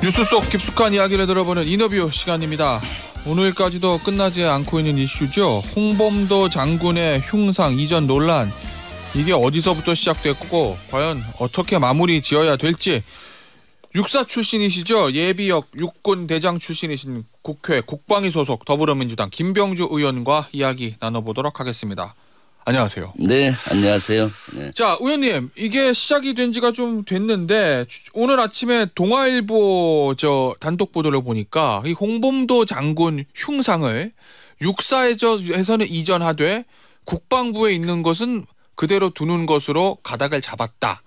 뉴스 속 깊숙한 이야기를 들어보는 인터뷰 시간입니다. 오늘까지도 끝나지 않고 있는 이슈죠. 홍범도 장군의 흉상 이전 논란. 이게 어디서부터 시작됐고 과연 어떻게 마무리 지어야 될지 육사 출신이시죠. 예비역 육군 대장 출신이신 국회 국방위 소속 더불어민주당 김병주 의원과 이야기 나눠보도록 하겠습니다. 안녕하세요. 네, 안녕하세요. 네. 자, 의원님, 이게 시작이 된 지가 좀 됐는데 오늘 아침에 동아일보 저 단독 보도를 보니까 이 홍범도 장군 흉상을 육사에서는 이전하되 국방부에 있는 것은 그대로 두는 것으로 가닥을 잡았다.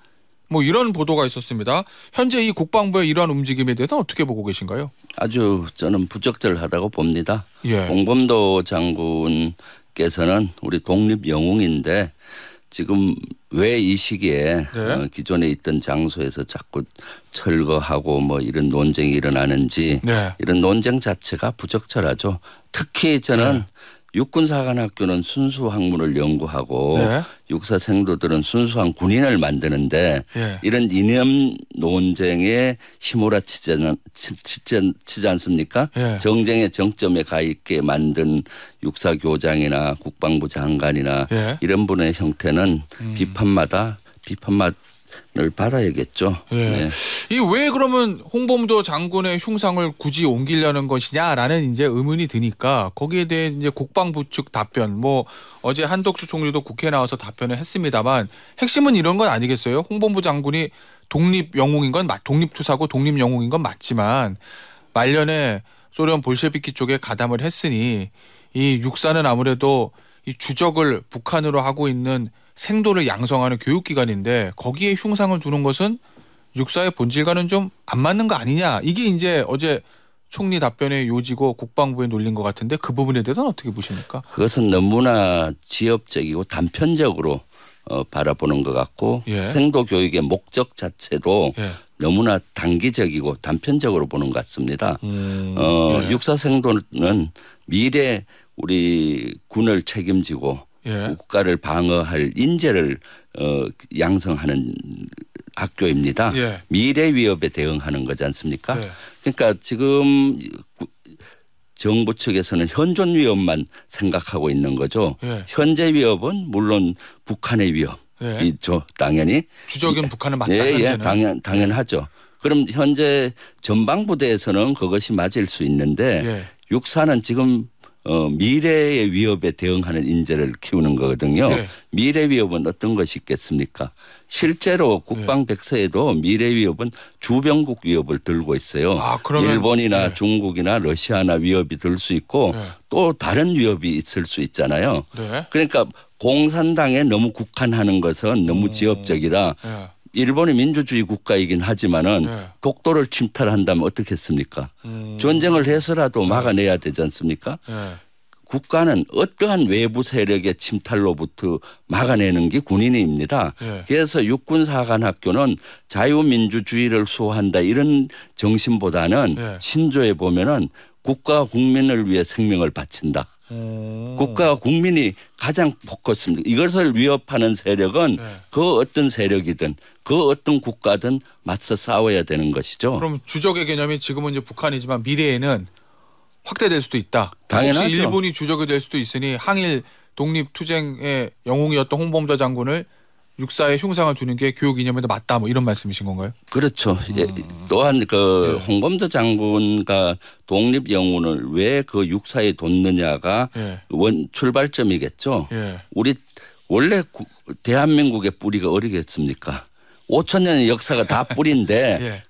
뭐 이런 보도가 있었습니다. 현재 이 국방부의 이러한 움직임에 대해서 어떻게 보고 계신가요? 아주 저는 부적절하다고 봅니다. 예. 홍범도 장군 께서는 우리 독립 영웅인데 지금 왜 이 시기에 네. 어, 기존에 있던 장소에서 자꾸 철거하고 뭐 이런 논쟁이 일어나는지 네. 이런 논쟁 자체가 부적절하죠. 특히 저는 네. 육군사관학교는 순수 학문을 연구하고 네. 육사생도들은 순수한 군인을 만드는데 네. 이런 이념 논쟁에 휘몰아치지 않, 습니까 네. 예. 정쟁의 정점에 가 있게 만든 육사교장이나 국방부 장관이나 예. 이런 분의 형태는 음. 비판마다 비판마다 을 받아야겠죠. 예. 네. 네. 이왜 그러면 홍범도 장군의 흉상을 굳이 옮기려는 것이냐라는 이제 의문이 드니까 거기에 대해 이제 국방부 측 답변 뭐 어제 한덕수 총리도 국회에 나와서 답변을 했습니다만 핵심은 이런 건 아니겠어요. 홍범부 장군이 독립 영웅인 건 독립 투사고 독립 영웅인 건 맞지만 말년에 소련 볼셰비키 쪽에 가담을 했으니 이 육사는 아무래도 이 주적을 북한으로 하고 있는 생도를 양성하는 교육기관인데 거기에 흉상을 주는 것은 육사의 본질과는 좀 안 맞는 거 아니냐 이게 이제 어제 총리 답변의 요지고 국방부에 놀린 것 같은데 그 부분에 대해서는 어떻게 보십니까? 그것은 너무나 지엽적이고 단편적으로 어, 바라보는 것 같고 예. 생도 교육의 목적 자체도 예. 너무나 단기적이고 단편적으로 보는 것 같습니다. 음, 어, 예. 육사 생도는 미래 우리 군을 책임지고 예. 그 국가를 방어할 인재를 어, 양성하는 학교입니다. 예. 미래 위협에 대응하는 거지 않습니까? 예. 그러니까 지금 정부 측에서는 현존 위협만 생각하고 있는 거죠. 예. 현재 위협은 물론 북한의 위협이죠. 예. 당연히 주적인 예. 북한을 맞다. 예, 예, 당연 당연하죠. 그럼 현재 전방부대에서는 그것이 맞을 수 있는데 육사는 지금 어, 미래의 위협에 대응하는 인재를 키우는 거거든요. 네. 미래 위협은 어떤 것이 있겠습니까? 실제로 네. 국방 백서에도 미래 위협은 주변국 위협을 들고 있어요. 아, 그러면, 일본이나 네. 중국이나 러시아나 위협이 들 수 있고 네. 또 다른 위협이 있을 수 있잖아요. 네. 그러니까 공산당에 너무 국한하는 것은 너무 음. 지엽적이라 네. 일본이 민주주의 국가이긴 하지만은 네. 독도를 침탈한다면 어떻겠습니까? 음. 전쟁을 해서라도 네. 막아내야 되지 않습니까? 네. 국가는 어떠한 외부 세력의 침탈로부터 막아내는 게 군인입니다. 네. 그래서 육군사관학교는 자유민주주의를 수호한다 이런 정신보다는 네. 신조에 보면은 국가 국민을 위해 생명을 바친다. 음. 국가 국민이 가장 포커스입니다. 이것을 위협하는 세력은 네. 그 어떤 세력이든 그 어떤 국가든 맞서 싸워야 되는 것이죠. 그럼 주적의 개념이 지금은 이제 북한이지만 미래에는 확대될 수도 있다. 당연하죠. 혹시 일본이 주적이 될 수도 있으니 항일 독립 투쟁의 영웅이었던 홍범도 장군을 육사에 흉상을 주는 게 교육 이념에도 맞다 뭐 이런 말씀이신 건가요? 그렇죠. 음. 예, 또한 그 네. 홍범도 장군과 독립 영웅을 왜 그 육사에 뒀느냐가 예. 원 출발점이겠죠. 예. 우리 원래 대한민국의 뿌리가 어리겠습니까? 5천 년의 역사가 다 뿌리인데 예.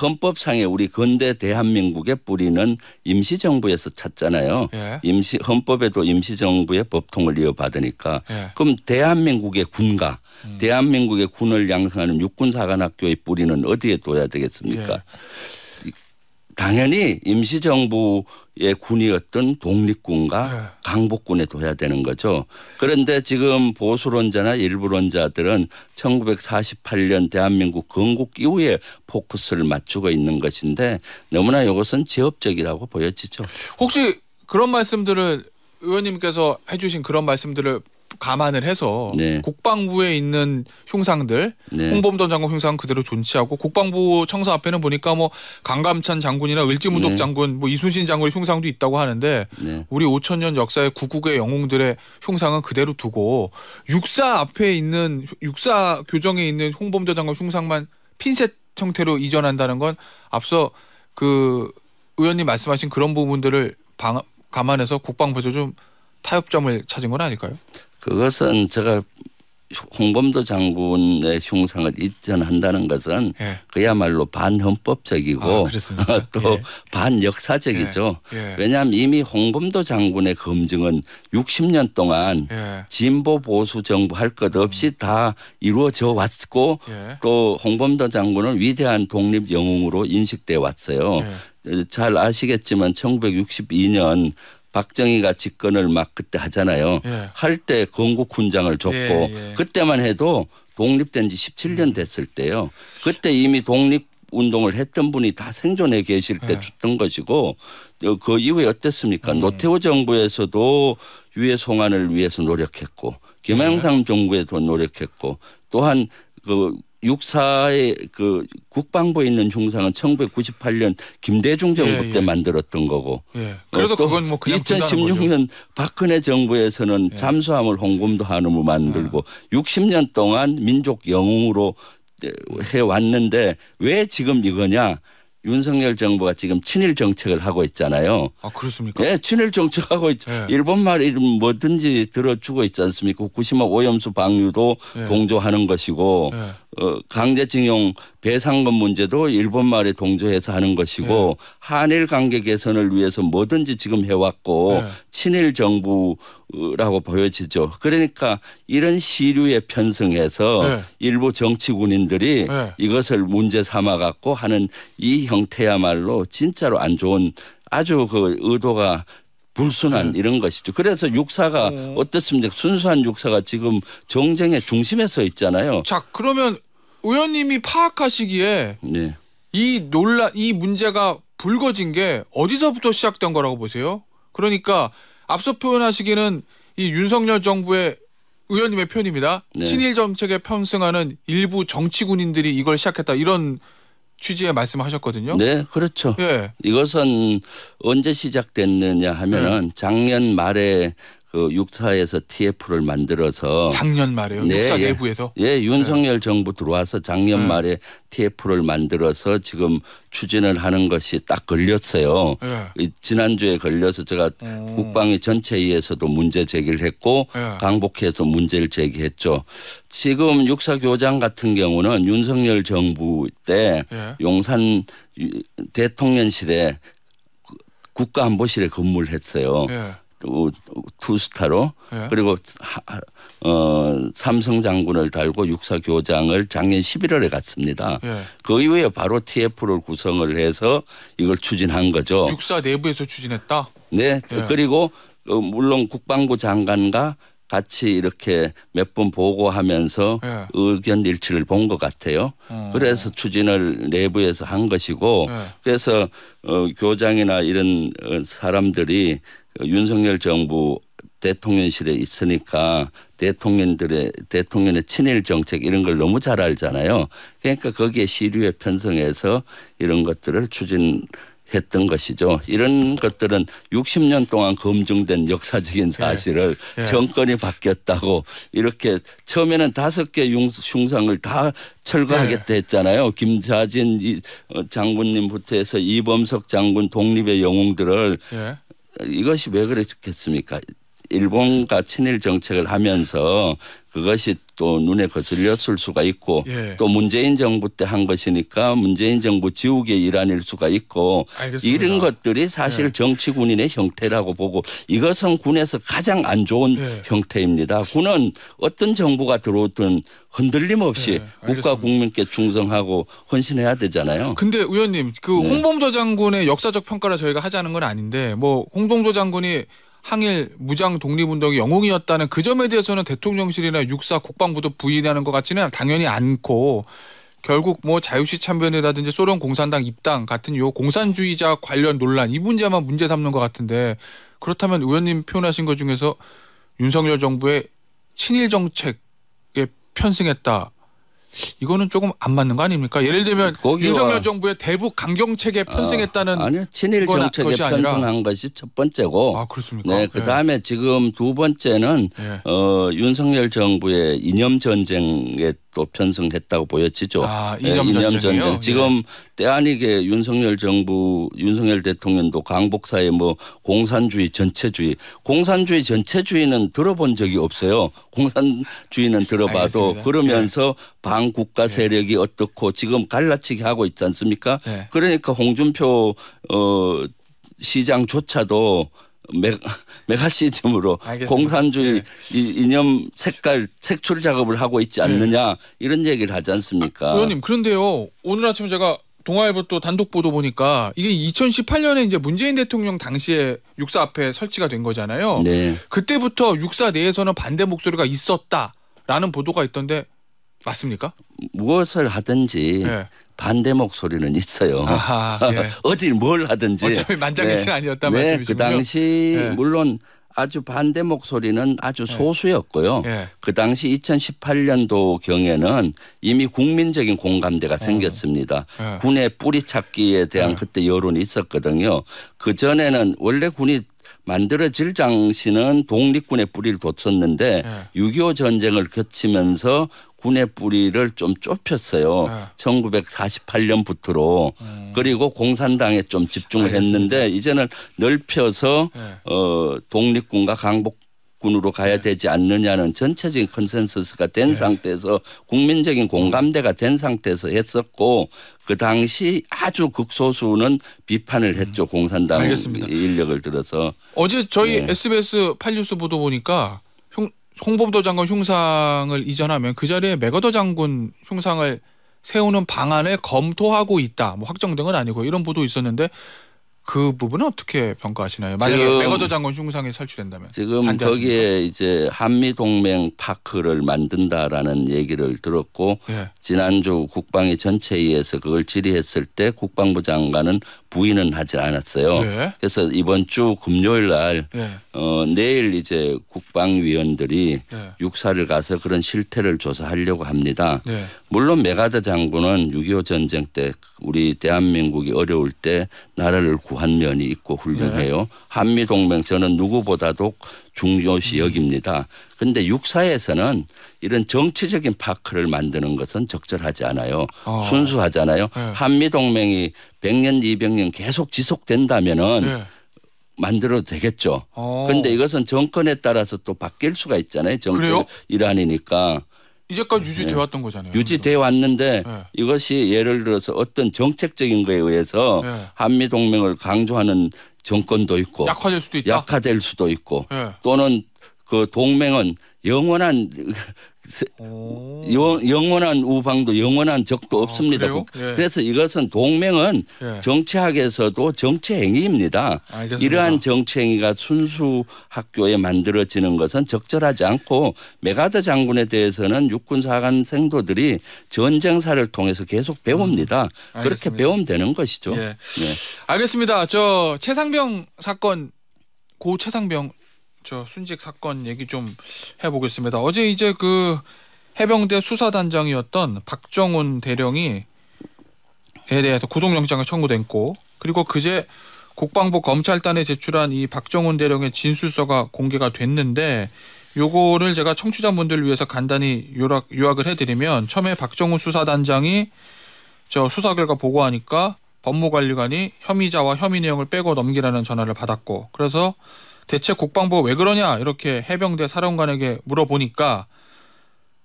헌법상에 우리 근대 대한민국의 뿌리는 임시정부에서 찾잖아요. 예. 임시 헌법에도 임시정부의 법통을 이어받으니까 예. 그럼 대한민국의 군가, 음. 대한민국의 군을 양성하는 육군사관학교의 뿌리는 어디에 둬야 되겠습니까? 예. 당연히 임시정부의 군이었던 독립군과 네. 강복군에 둬야 되는 거죠. 그런데 지금 보수론자나 일부론자들은 1948년 대한민국 건국 이후에 포커스를 맞추고 있는 것인데 너무나 이것은 제업적이라고 보여지죠. 혹시 그런 말씀들을 의원님께서 해주신 그런 말씀들을 감안을 해서 네. 국방부에 있는 흉상들 네. 홍범도 장군 흉상 그대로 존치하고 국방부 청사 앞에는 보니까 뭐 강감찬 장군이나 을지무덕 네. 장군 뭐 이순신 장군의 흉상도 있다고 하는데 네. 우리 5천 년 역사의 구국의 영웅들의 흉상은 그대로 두고 육사 앞에 있는 육사 교정에 있는 홍범도 장군 흉상만 핀셋 형태로 이전한다는 건 앞서 그 의원님 말씀하신 그런 부분들을 방, 감안해서 국방부에서 좀 타협점을 찾은 건 아닐까요? 그것은 제가 홍범도 장군의 흉상을 이전한다는 것은 예. 그야말로 반헌법적이고 아, 또 예. 반역사적이죠. 예. 예. 왜냐하면 이미 홍범도 장군의 검증은 60년 동안 예. 진보 보수 정부 할 것 없이 음. 다 이루어져 왔고 예. 또 홍범도 장군은 위대한 독립 영웅으로 인식돼 왔어요. 잘 아시겠지만 1962년 박정희가 집권을 막 그때 하잖아요. 예. 할때 건국훈장을 줬고 예, 예, 그때만 해도 독립된 지 17년 음. 됐을 때요. 그때 이미 독립 운동을 했던 분이 다 생존해 계실 때 예. 줬던 것이고 어, 그 이후에 어땠습니까? 음. 노태우 정부에서도 유해 송환을 위해서 노력했고 김영삼 예. 정부에도 노력했고 또한 그 육사의 그 국방부에 있는 중상은 1998년 김대중 정부 예, 예. 때 만들었던 거고. 예. 그래도 그건 뭐 그냥 2016년 박근혜 정부에서는 예. 잠수함을 홍금도 한음으로 만들고 예. 60년 동안 민족 영웅으로 해 왔는데 왜 지금 이거냐? 윤석열 정부가 지금 친일 정책을 하고 있잖아요. 아 그렇습니까? 예, 친일 정책하고 있죠. 예. 일본 말 이름 뭐든지 들어주고 있지 않습니까? 구시마 오염수 방류도 예. 동조하는 것이고 예. 어, 강제징용 배상금 문제도 일본 말에 동조해서 하는 것이고 네. 한일 관계 개선을 위해서 뭐든지 지금 해왔고 네. 친일 정부라고 보여지죠. 그러니까 이런 시류에 편승해서 네. 일부 정치 군인들이 네. 이것을 문제 삼아 갖고 하는 이 형태야말로 진짜로 안 좋은 아주 그 의도가 불순한 네. 이런 것이죠. 그래서 육사가 네. 어떻습니까? 순수한 육사가 지금 정쟁의 중심에 서 있잖아요. 자 그러면 의원님이 파악하시기에 네. 이 논란 이 문제가 불거진 게 어디서부터 시작된 거라고 보세요? 그러니까 앞서 표현하시기는 이 윤석열 정부의 의원님의 표현입니다. 네. 친일 정책에 편승하는 일부 정치군인들이 이걸 시작했다 이런 취지의 말씀하셨거든요. 네, 그렇죠. 예. 이것은 언제 시작됐느냐 하면은 네. 작년 말에 그육차에서 TF를 만들어서 작년 말에요. 네, 6차 예, 내부에서 예, 윤석열 네. 정부 들어와서 작년 네. 말에 TF를 만들어서 지금 추진을 하는 것이 딱 걸렸어요. 네. 지난주에 걸려서 제가 오. 어. 국방위 전체위에서도 문제 제기를 했고 네. 강복해서 문제를 제기했죠. 지금 육사 교장 같은 경우는 윤석열 정부 때 예. 용산 대통령실에 국가안보실에 근무를 했어요. 예. 투스타로 예. 그리고 어, 삼성 장군을 달고 육사 교장을 작년 11월에 갔습니다. 예. 그 이후에 바로 TF를 구성을 해서 이걸 추진한 거죠. 육사 내부에서 추진했다. 네. 예. 그리고 어, 물론 국방부 장관과 같이 이렇게 몇 번 보고하면서 예. 의견 일치를 본 것 같아요. 음. 그래서 추진을 내부에서 한 것이고 예. 그래서 어, 교장이나 이런 어, 사람들이 윤석열 정부 대통령실에 있으니까 대통령들의 대통령의 친일 정책 이런 걸 너무 잘 알잖아요. 그러니까 거기에 시류에 편성해서 이런 것들을 추진 했던 것이죠. 이런 것들은 60년 동안 검증된 역사적인 예. 사실을 예. 예. 정권이 바뀌었다고 이렇게 처음에는 다섯 개 흉상을 다 철거하겠다 예. 했잖아요. 김자진 어, 장군님부터 해서 이범석 장군 독립의 영웅들을 예. 이것이 왜 그랬겠습니까? 일본과 친일 정책을 하면서 그것이 또 눈에 거슬렸을 수가 있고 예. 또 문재인 정부 때 한 것이니까 문재인 정부 지우개 일환일 수가 있고 알겠습니다. 이런 것들이 사실 예. 정치 군인의 형태라고 보고 이것은 군에서 가장 안 좋은 예. 형태입니다. 군은 어떤 정부가 들어오든 흔들림 없이 예, 국가 국민께 충성하고 헌신해야 되잖아요. 근데 의원님 그 네. 홍범도 장군의 역사적 평가를 저희가 하자는 건 아닌데 뭐홍동도 장군이 항일 무장 독립운동의 영웅이었다는 그 점에 대해서는 대통령실이나 육사 국방부도 부인하는 것 같지는 당연히 않고 결국 뭐 자유시 참변이라든지 소련 공산당 입당 같은 요 공산주의자 관련 논란 이 문제만 문제 삼는 것 같은데 그렇다면 의원님 표현하신 것 중에서 윤석열 정부의 친일 정책에 편승했다 이거는 조금 안 맞는 거 아닙니까? 예를 들면 거기와... 윤석열 정부의 대북 강경책에 아, 편승했다는 아, 아니요 친일 정책에 편승한 것이 첫 번째고 아 그렇습니까? 네, 그 다음에 네. 지금 두 번째는 네. 어, 윤석열 정부의 이념 전쟁에 또 편성했다고 보여지죠. 아, 이념, 네, 이념 전쟁. 예. 지금 예. 때아니게 윤석열 정부, 윤석열 대통령도 강복사의 뭐 공산주의 전체주의, 공산주의 전체주의는 들어본 적이 없어요. 공산주의는 들어봐도 알겠습니다. 예. 그러면서 예. 반국가 세력이 예. 어떻고 지금 갈라치기 하고 있지 않습니까? 그러니까 홍준표 어 시장조차도 메, 메가시즘으로 공산주의 네. 이념 색깔 색출 작업을 하고 있지 예. 않느냐 네. 이런 얘기를 하지 않습니까? 아, 의원님 그런데요 오늘 아침 에 제가 동아일보 또 단독 보도 보니까 이게 2018년에 이제 문재인 대통령 당시에 육사 앞에 설치가 된 거잖아요. 네. 그때부터 육사 내에서는 반대 목소리가 있었다라는 보도가 있던데 맞습니까? 무엇을 하든지 네. 반대 목소리는 있어요. 예. 어디뭘 하든지. 어차피 만장일치 네. 아니었다 네, 말씀이시군요. 그 당시 예. 물론 아주 반대 목소리는 아주 예. 소수였고요. 예. 그 당시 2018년도 경에는 이미 국민적인 공감대가 어. 생겼습니다. 예. 군의 뿌리찾기에 대한 예. 그때 여론이 있었거든요. 그 전에는 원래 군이 만들어질 당시는 독립군의 뿌리를 뒀었는데 예. 6.25 전쟁을 거치면서 군의 뿌리를 좀 좁혔어요. 네. 1948년부터로 음. 그리고 공산당에 좀 집중을 알겠습니다. 했는데 이제는 넓혀서 네. 어, 독립군과 강복 군으로 가야 네. 되지 않느냐는 전체적인 컨센서스가 된 네. 상태에서 국민적인 공감대가 된 상태에서 했었고 그 당시 아주 극소수는 비판을 음. 했죠 공산당 알겠습니다. 인력을 들어서 어제 저희 네. SBS 팔뉴스 보도 보니까 홍범도 장군 흉상을 이전하면 그 자리에 메가더 장군 흉상을 세우는 방안을 검토하고 있다. 뭐 확정 등은 아니고 이런 보도 있었는데 그 부분은 어떻게 평가하시나요? 만약에 메가더 장군 흉상이 설치된다면 지금 반 거기에 이제 한미 동맹 파크를 만든다라는 얘기를 들었고 예. 지난주 국방위 전체의에서 그걸 질의했을 때 국방부 장관은 부인은 하지 않았어요. 예. 그래서 이번 주 금요일 날 예. 어, 내일 이제 국방위원들이 네. 육사를 가서 그런 실태를 조사하려고 합니다. 네. 물론 메가드 장군은 6.25 전쟁 때 우리 대한민국이 어려울 때 나라를 구한 면이 있고 훌륭해요. 네. 한미 동맹 저는 누구보다도 중요시 여깁니다. 근데 육사에서는 이런 정치적인 파크를 만드는 것은 적절하지 않아요. 어. 순수하잖아요. 한미 동맹이 100년, 200년 계속 지속된다면은 네. 만들어도 되겠죠. 어. 근데 이것은 정권에 따라서 또 바뀔 수가 있잖아요. 정책 일환이니까. 이제까지 유지돼 네. 왔던 거잖아요. 유지돼 왔는데 네. 이것이 예를 들어서 어떤 정책적인 거에 의해서 네. 한미 동맹을 강조하는 정권도 있고 약화될 수도 있다. 약화될 수도 있고 네. 또는 그 동맹은 영원한 어. 영, 영원한 우방도 영원한 적도 아, 없습니다. 예. 그래서 이것은 동맹은 예. 정치학에서도 정치행위입니다. 알겠습니다. 이러한 정치행위가 순수 학교에 만들어지는 것은 적절하지 않고 메가드 장군에 대해서는 육군 사관 생도들이 전쟁사를 통해서 계속 배웁니다. 음. 그렇게 배움 되는 것이죠. 예. 네. 알겠습니다. 저 최상병 사건 고 최상병 저 순직 사건 얘기 좀 해보겠습니다. 어제 이제 그 해병대 수사단장이었던 박정훈 대령이에 대해서 구속영장을 청구됐고 그리고 그제 국방부 검찰단에 제출한 이 박정훈 대령의 진술서가 공개가 됐는데 요거를 제가 청취자분들을 위해서 간단히 요약, 요약을 해드리면 처음에 박정훈 수사단장이 저 수사 결과 보고하니까 법무관리관이 혐의자와 혐의 내용을 빼고 넘기라는 전화를 받았고 그래서 대체 국방부가 왜 그러냐 이렇게 해병대 사령관에게 물어보니까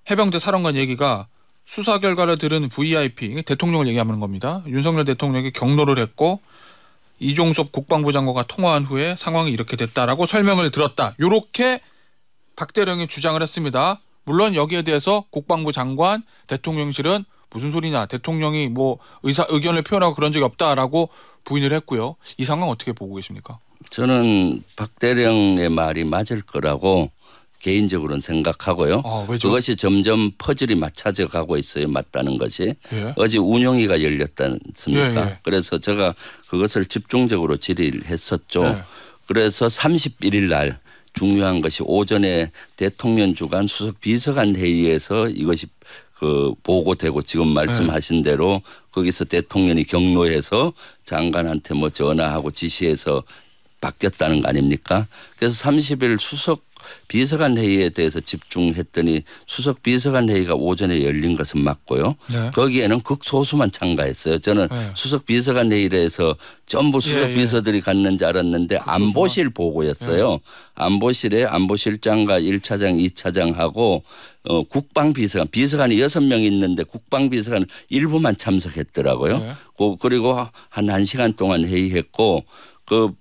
해병대 사령관 얘기가 수사 결과를 들은 VIP 대통령을 얘기하는 겁니다. 윤석열 대통령에게 경로를 했고 이종섭 국방부 장관과 통화한 후에 상황이 이렇게 됐다라고 설명을 들었다. 요렇게 박대령이 주장을 했습니다. 물론 여기에 대해서 국방부 장관 대통령실은 무슨 소리냐 대통령이 뭐 의사 의견을 표현하고 그런 적이 없다라고 부인을 했고요. 이 상황 어떻게 보고 계십니까? 저는 박 대령의 말이 맞을 거라고 개인적으로는 생각하고요. 아, 그것이 점점 퍼즐이 맞춰져 가고 있어요. 맞다는 것이. 예. 어제 운영위가 열렸다습니까 예, 예. 그래서 제가 그것을 집중적으로 질의를 했었죠. 예. 그래서 31일 날 중요한 것이 오전에 대통령 주관 수석 비서관 회의에서 이것이 그 보고되고 지금 말씀하신 예. 대로 거기서 대통령이 경로해서 장관한테 뭐 전화하고 지시해서 바뀌었다는 거 아닙니까? 그래서 30일 수석 비서관 회의에 대해서 집중했더니 수석 비서관 회의가 오전에 열린 것은 맞고요. 네. 거기에는 극소수만 참가했어요. 저는 네. 수석 비서관 회의를해서 전부 수석 예, 예, 비서들이 갔는지 알았는데 극소수만. 안보실 보고였어요. 예. 안보실에 안보실장과 1차장, 2차장하고 어, 국방비서관 비서관이 여섯 명 있는데 국방비서관 일부만 참석했더라고요. 네. 고, 그리고 한 1시간 동안 회의했고 그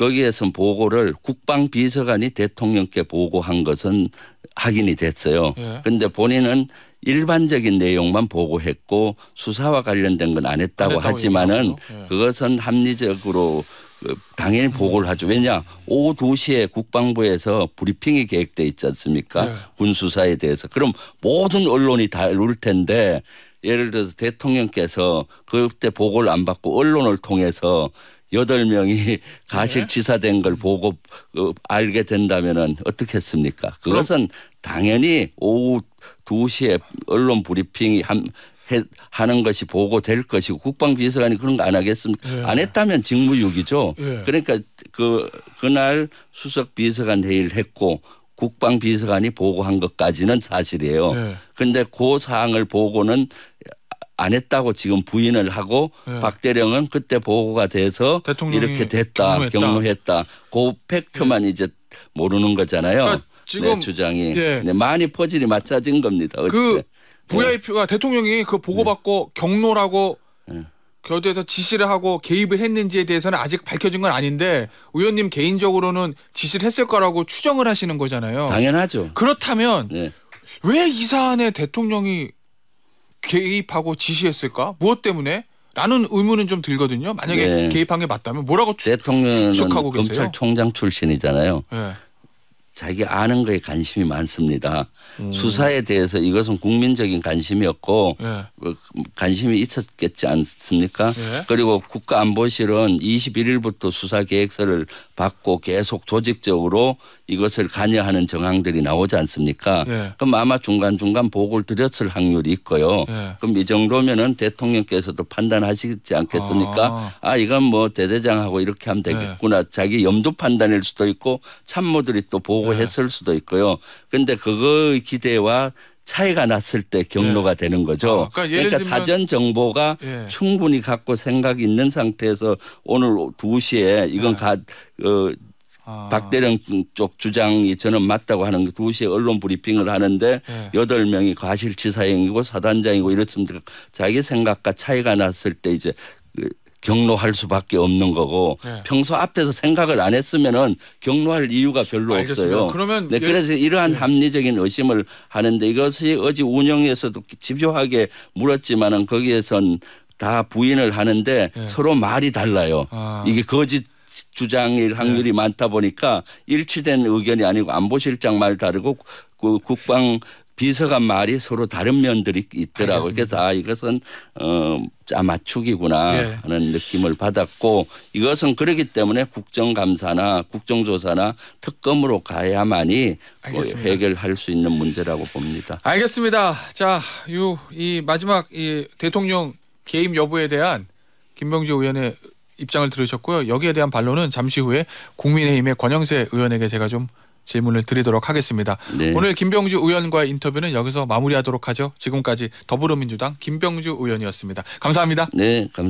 거기에선 보고를 국방비서관이 대통령께 보고한 것은 확인이 됐어요. 그런데 예. 본인은 일반적인 내용만 보고했고 수사와 관련된 건 안 했다고, 했다고 하지만은 예. 그것은 합리적으로 그 당연히 음. 보고를 하죠. 왜냐 오후 2시에 국방부에서 브리핑이 계획돼 있지 않습니까? 예. 군수사에 대해서. 그럼 모든 언론이 다룰 텐데 예를 들어서 대통령께서 그때 보고를 안 받고 언론을 통해서 여덟 명이 가실치사된 네. 걸 보고 어, 알게 된다면은 어떻겠습니까? 그것은 당연히 오후 2시에 언론 브리핑이 한 해, 하는 것이 보고될 것이고 국방비서관이 그런 거 안 하겠습니까? 예. 안 했다면 직무유기죠. 예. 그러니까 그 그날 수석 비서관 회의를 했고 국방비서관이 보고한 것까지는 사실이에요. 그런데 네. 그 사항을 보고는 안 했다고 지금 부인을 하고 네. 박 대령은 그때 보고가 돼서 이렇게 됐다 경로했다. 그 팩트만 네. 이제 모르는 거잖아요. 그러니까 지금 네, 주장이 예. 네, 많이 퍼즐이 맞춰진 겁니다. 그 어쨌든그 네. VIP가 대통령이 그 보고받고 네. 경로라고 교도에서 지시를 하고 개입을 했는지에 대해서는 아직 밝혀진 건 아닌데 의원님 개인적으로는 지시를 했을 거라고 추정을 하시는 거잖아요. 당연하죠. 그렇다면 네. 예. 왜이 사안에 대통령이 개입하고 지시했을까? 무엇 때문에? 라는 의문은 좀 들거든요. 만약에 네. 개입한 게 맞다면 뭐라고 추, 대통령은 추측하고 계세요? 검찰총장 출신이잖아요. 네. 자기 아는 거에 관심이 많습니다. 음. 수사에 대해서 이것은 국민적인 관심이었고 예. 뭐, 관심이 있었겠지 않습니까? 예. 그리고 국가안보실은 21일부터 수사 계획서를 받고 계속 조직적으로 이것을 관여하는 정황들이 나오지 않습니까? 예. 그럼 아마 중간중간 보고를 드렸을 확률이 있고요. 예. 그럼 이 정도면은 대통령께서도 판단하시지 않겠습니까? 아, 아 이건 뭐 대대장하고 이렇게 하면 예. 되겠구나. 자기 염두 판단일 수도 있고 참모들이 또 보고 오고 네. 했을 수도 있고요. 근데 그거의 기대와 차이가 났을 때 경로가 예. 되는 거죠. 아, 그러니까, 그러니까 사전 정보가 예. 충분히 갖고 생각이 있는 상태에서 오늘 2시에 이건 예. 가, 어, 아. 박대령 쪽 주장이 저는 맞다고 하는 게 2시에 언론 브리핑을 하는데 예. 여덟 명이 과실치사형이고 사단장이고 이렇습니다. 자기 생각과 차이가 났을 때 이제 경로할 수밖에 없는 거고 네. 평소 앞에서 생각을 안 했으면은 경로할 이유가 별로 알겠습니다. 없어요. 그러면 네, 예. 그래서 이러한 예. 합리적인 의심을 하는데 이것이 어제 운영에서도 집요하게 물었지만은 거기에선 다 부인을 하는데 예. 서로 말이 달라요. 아. 이게 거짓 주장일 확률이 많다 보니까 일치된 의견이 아니고 안보실장 말 다르고 그 국방 비서관 말이 서로 다른 면들이 있더라고. 요 그래서 아 이것은 어 짜맞추기구나 예. 하는 느낌을 받았고 이것은 그렇기 때문에 국정감사나 국정조사나 특검으로 가야만이 뭐 해결할 수 있는 문제라고 봅니다. 알겠습니다. 자, 요이 마지막 이 대통령 개임 여부에 대한 김병재 의원의 입장을 들으셨고요. 여기에 대한 반론은 잠시 후에 국민의힘의 권영세 의원에게 제가 좀 질문을 드리도록 하겠습니다. 네. 오늘 김병주 의원과의 인터뷰는 여기서 마무리하도록 하죠. 지금까지 더불어민주당 김병주 의원이었습니다. 감사합니다. 네, 감사합니다.